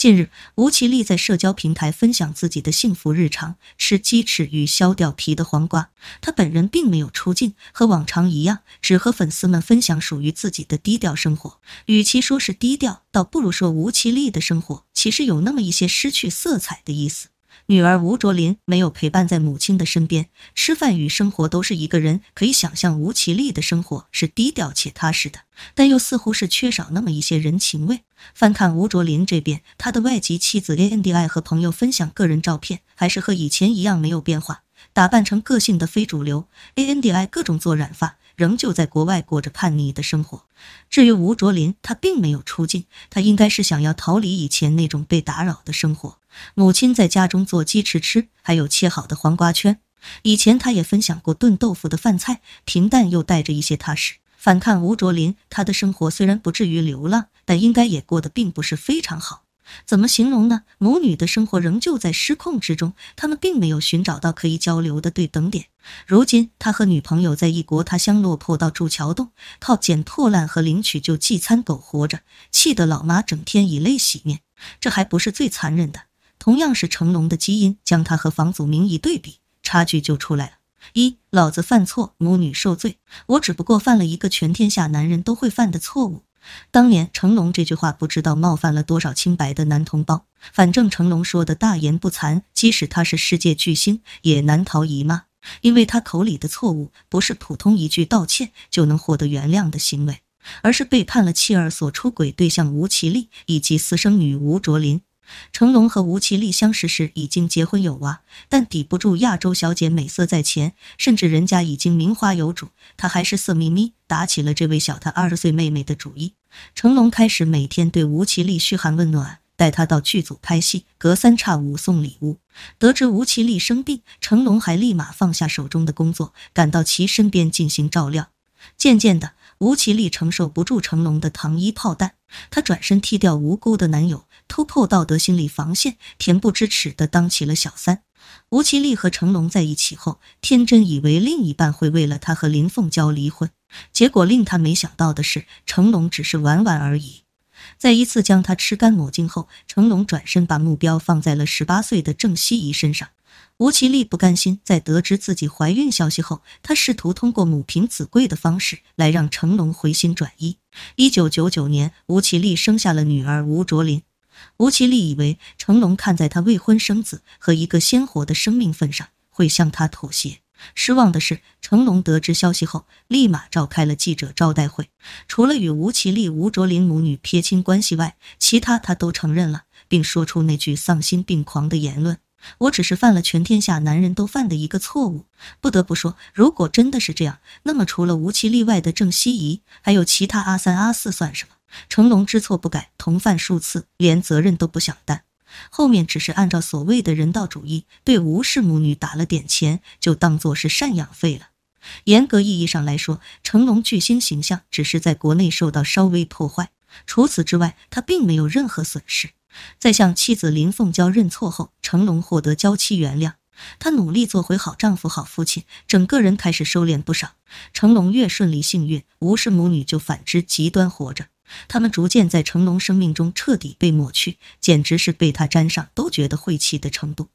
近日，吴绮莉在社交平台分享自己的幸福日常，吃鸡翅与削掉皮的黄瓜。她本人并没有出镜，和往常一样，只和粉丝们分享属于自己的低调生活。与其说是低调，倒不如说吴绮莉的生活其实有那么一些失去色彩的意思。女儿吴卓林没有陪伴在母亲的身边，吃饭与生活都是一个人。可以想象，吴绮莉的生活是低调且踏实的，但又似乎是缺少那么一些人情味。翻看吴卓林这边，他的外籍妻子 A N D I 和朋友分享个人照片，还是和以前一样没有变化，打扮成个性的非主流 A N D I 各种做染发，仍旧在国外过着叛逆的生活。至于吴卓林，他并没有出镜，他应该是想要逃离以前那种被打扰的生活。母亲在家中做鸡翅吃，还有切好的黄瓜圈。以前他也分享过炖豆腐的饭菜，平淡又带着一些踏实。反看吴卓林，他的生活虽然不至于流浪，但应该也过得并不是非常好。怎么形容呢？母女的生活仍旧在失控之中，他们并没有寻找到可以交流的对等点。如今他和女朋友在异国他乡落魄到住桥洞，靠捡破烂和领取救济餐苟活着，气得老妈整天以泪洗面。这还不是最残忍的。同样是成龙的基因，将他和房祖名一对比，差距就出来了。一老子犯错，母女受罪。我只不过犯了一个全天下男人都会犯的错误。当年成龙这句话，不知道冒犯了多少清白的男同胞。反正成龙说的大言不惭，即使他是世界巨星，也难逃一骂。因为他口里的错误，不是普通一句道歉就能获得原谅的行为，而是背叛了妻儿所出轨对象吴绮莉以及私生女吴卓林。成龙和吴绮莉相识时已经结婚有娃，但抵不住亚洲小姐美色在前，甚至人家已经名花有主，他还是色眯眯打起了这位小他二十岁妹妹的主意。成龙开始每天对吴绮莉嘘寒问暖，带她到剧组拍戏，隔三差五送礼物。得知吴绮莉生病，成龙还立马放下手中的工作，赶到其身边进行照料。渐渐的，吴绮莉承受不住成龙的糖衣炮弹，她转身踢掉无辜的男友。突破道德心理防线，恬不知耻的当起了小三。吴绮莉和成龙在一起后，天真以为另一半会为了她和林凤娇离婚，结果令她没想到的是，成龙只是玩玩而已。在一次将她吃干抹净后，成龙转身把目标放在了十八岁的郑希怡身上。吴绮莉不甘心，在得知自己怀孕消息后，她试图通过母凭子贵的方式来让成龙回心转意。一九九九年，吴绮莉生下了女儿吴卓林。吴绮莉以为成龙看在她未婚生子和一个鲜活的生命份上会向她妥协，失望的是，成龙得知消息后，立马召开了记者招待会，除了与吴绮莉、吴卓林母女撇清关系外，其他他都承认了，并说出那句丧心病狂的言论。我只是犯了全天下男人都犯的一个错误。不得不说，如果真的是这样，那么除了无其例外的郑希怡，还有其他阿三阿四算什么？成龙知错不改，同犯数次，连责任都不想担。后面只是按照所谓的人道主义，对吴氏母女打了点钱，就当做是赡养费了。严格意义上来说，成龙巨星形象只是在国内受到稍微破坏，除此之外，他并没有任何损失。在向妻子林凤娇认错后，成龙获得娇妻原谅。他努力做回好丈夫、好父亲，整个人开始收敛不少。成龙越顺利、幸运，吴氏母女就反之极端活着。他们逐渐在成龙生命中彻底被抹去，简直是被他沾上都觉得晦气的程度。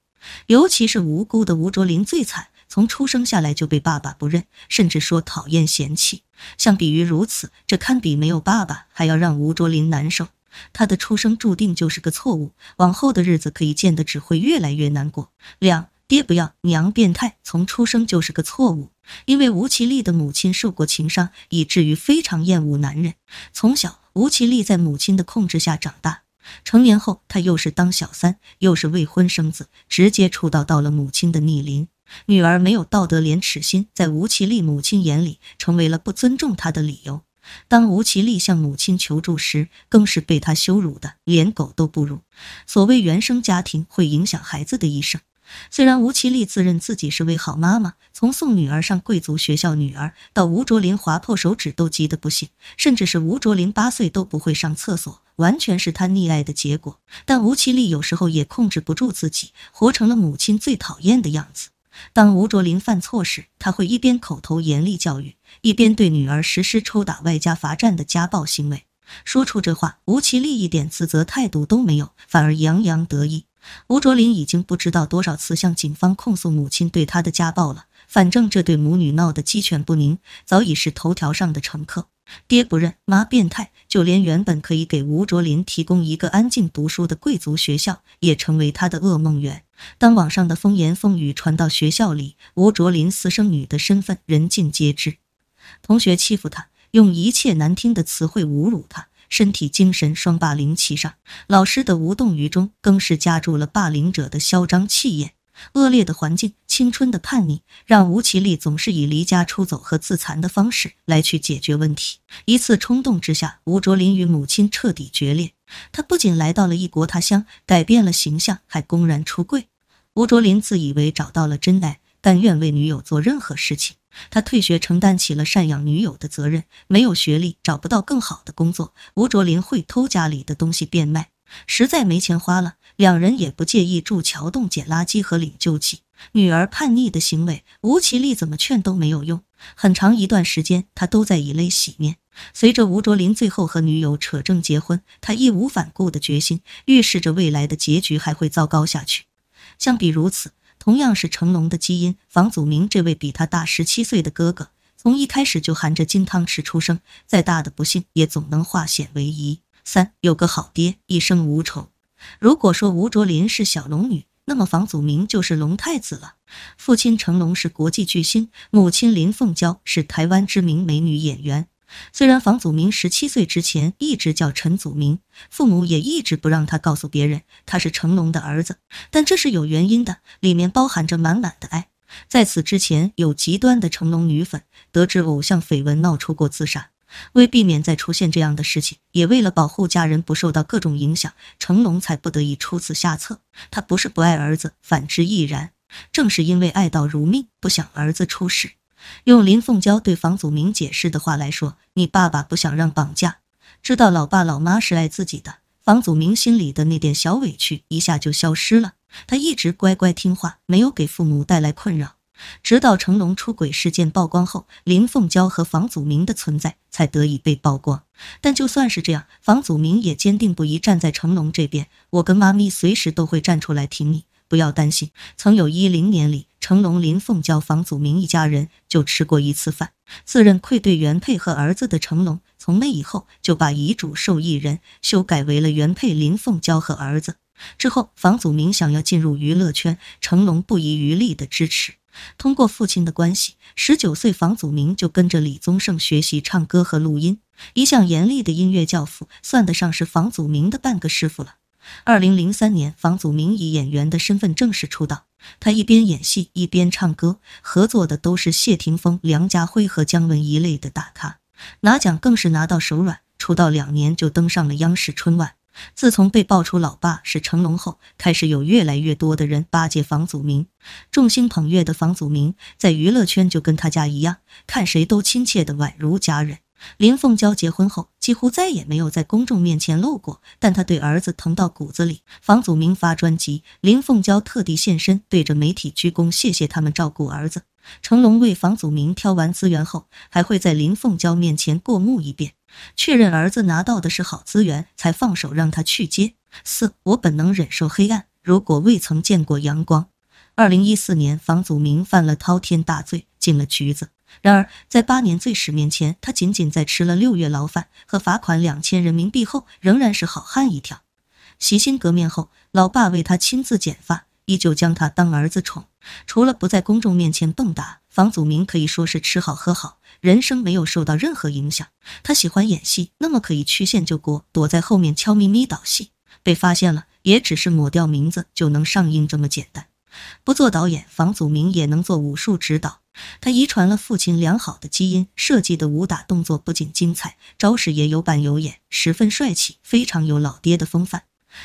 尤其是无辜的吴卓林最惨，从出生下来就被爸爸不认，甚至说讨厌、嫌弃。相比于如此，这堪比没有爸爸，还要让吴卓林难受。他的出生注定就是个错误，往后的日子可以见得只会越来越难过。两爹不要娘，变态从出生就是个错误，因为吴绮莉的母亲受过情伤，以至于非常厌恶男人。从小，吴绮莉在母亲的控制下长大，成年后，她又是当小三，又是未婚生子，直接触到到了母亲的逆鳞。女儿没有道德廉耻心，在吴绮莉母亲眼里成为了不尊重她的理由。当吴绮莉向母亲求助时，更是被她羞辱的，连狗都不如。所谓原生家庭会影响孩子的一生。虽然吴绮莉自认自己是位好妈妈，从送女儿上贵族学校，女儿到吴卓林划破手指都急得不行，甚至是吴卓林八岁都不会上厕所，完全是他溺爱的结果。但吴绮莉有时候也控制不住自己，活成了母亲最讨厌的样子。当吴卓林犯错时，他会一边口头严厉教育，一边对女儿实施抽打外加罚站的家暴行为。说出这话，吴其利一点自责态度都没有，反而洋洋得意。吴卓林已经不知道多少次向警方控诉母亲对他的家暴了。反正这对母女闹得鸡犬不宁，早已是头条上的常客。爹不认，妈变态，就连原本可以给吴卓林提供一个安静读书的贵族学校，也成为他的噩梦源。当网上的风言风语传到学校里，吴卓林私生女的身份人尽皆知，同学欺负他，用一切难听的词汇侮辱他，身体、精神双霸凌齐上。老师的无动于衷，更是加注了霸凌者的嚣张气焰。恶劣的环境，青春的叛逆，让吴绮莉总是以离家出走和自残的方式来去解决问题。一次冲动之下，吴卓林与母亲彻底决裂。他不仅来到了异国他乡，改变了形象，还公然出柜。吴卓林自以为找到了真爱，但愿为女友做任何事情。他退学，承担起了赡养女友的责任。没有学历，找不到更好的工作，吴卓林会偷家里的东西变卖。实在没钱花了。两人也不介意住桥洞、捡垃圾和领救济。女儿叛逆的行为，吴绮莉怎么劝都没有用。很长一段时间，她都在以泪洗面。随着吴卓林最后和女友扯证结婚，他义无反顾的决心预示着未来的结局还会糟糕下去。相比如此，同样是成龙的基因，房祖名这位比他大十七岁的哥哥，从一开始就含着金汤匙出生，再大的不幸也总能化险为夷。三有个好爹，一生无仇。如果说吴卓林是小龙女，那么房祖名就是龙太子了。父亲成龙是国际巨星，母亲林凤娇是台湾知名美女演员。虽然房祖名十七岁之前一直叫陈祖名，父母也一直不让他告诉别人他是成龙的儿子，但这是有原因的，里面包含着满满的爱。在此之前，有极端的成龙女粉得知偶像绯闻闹出过自杀。为避免再出现这样的事情，也为了保护家人不受到各种影响，成龙才不得已出此下策。他不是不爱儿子，反之亦然。正是因为爱到如命，不想儿子出事。用林凤娇对房祖名解释的话来说：“你爸爸不想让绑架知道，老爸老妈是爱自己的。”房祖名心里的那点小委屈一下就消失了。他一直乖乖听话，没有给父母带来困扰。直到成龙出轨事件曝光后，林凤娇和房祖名的存在才得以被曝光。但就算是这样，房祖名也坚定不移站在成龙这边。我跟妈咪随时都会站出来挺你，不要担心。曾有一零年里，成龙、林凤娇、房祖名一家人就吃过一次饭。自认愧对原配和儿子的成龙，从那以后就把遗嘱受益人修改为了原配林凤娇和儿子。之后，房祖名想要进入娱乐圈，成龙不遗余力的支持。通过父亲的关系，十九岁房祖名就跟着李宗盛学习唱歌和录音。一向严厉的音乐教父，算得上是房祖名的半个师傅了。二零零三年，房祖名以演员的身份正式出道。他一边演戏，一边唱歌，合作的都是谢霆锋、梁家辉和姜文一类的大咖，拿奖更是拿到手软。出道两年就登上了央视春晚。自从被爆出老爸是成龙后，开始有越来越多的人巴结房祖名。众星捧月的房祖名在娱乐圈就跟他家一样，看谁都亲切的宛如家人。林凤娇结婚后几乎再也没有在公众面前露过，但她对儿子疼到骨子里。房祖名发专辑，林凤娇特地现身对着媒体鞠躬，谢谢他们照顾儿子。成龙为房祖名挑完资源后，还会在林凤娇面前过目一遍。确认儿子拿到的是好资源，才放手让他去接。四，我本能忍受黑暗，如果未曾见过阳光。二零一四年，房祖名犯了滔天大罪，进了局子。然而，在八年罪史面前，他仅仅在吃了六月牢饭和罚款两千人民币后，仍然是好汉一条。洗心革面后，老爸为他亲自剪发。依旧将他当儿子宠，除了不在公众面前蹦跶，房祖名可以说是吃好喝好，人生没有受到任何影响。他喜欢演戏，那么可以曲线救国，躲在后面悄咪咪导戏，被发现了也只是抹掉名字就能上映这么简单。不做导演，房祖名也能做武术指导。他遗传了父亲良好的基因，设计的武打动作不仅精彩，招式也有板有眼，十分帅气，非常有老爹的风范。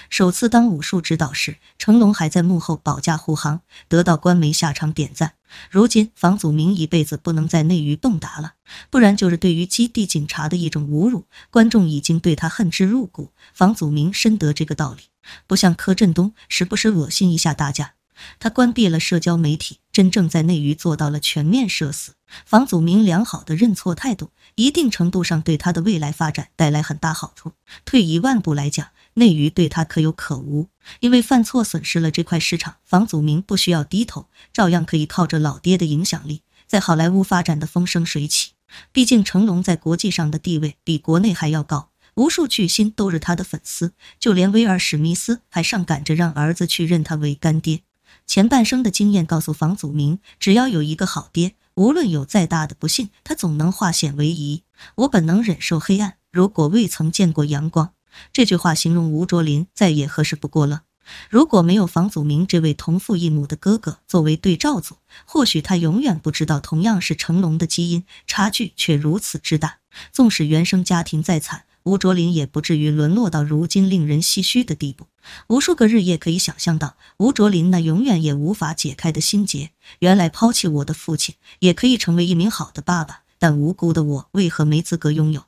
首次当武术指导时，成龙还在幕后保驾护航，得到官媒下场点赞。如今房祖名一辈子不能在内娱蹦跶了，不然就是对于基地警察的一种侮辱。观众已经对他恨之入骨，房祖名深得这个道理。不像柯震东，时不时恶心一下大家。他关闭了社交媒体，真正在内娱做到了全面社死。房祖名良好的认错态度，一定程度上对他的未来发展带来很大好处。退一万步来讲。内娱对他可有可无，因为犯错损失了这块市场。房祖名不需要低头，照样可以靠着老爹的影响力，在好莱坞发展的风生水起。毕竟成龙在国际上的地位比国内还要高，无数巨星都是他的粉丝，就连威尔·史密斯还上赶着让儿子去认他为干爹。前半生的经验告诉房祖名，只要有一个好爹，无论有再大的不幸，他总能化险为夷。我本能忍受黑暗，如果未曾见过阳光。这句话形容吴卓林再也合适不过了。如果没有房祖名这位同父异母的哥哥作为对照组，或许他永远不知道同样是成龙的基因差距却如此之大。纵使原生家庭再惨，吴卓林也不至于沦落到如今令人唏嘘的地步。无数个日夜可以想象到吴卓林那永远也无法解开的心结。原来抛弃我的父亲也可以成为一名好的爸爸，但无辜的我为何没资格拥有？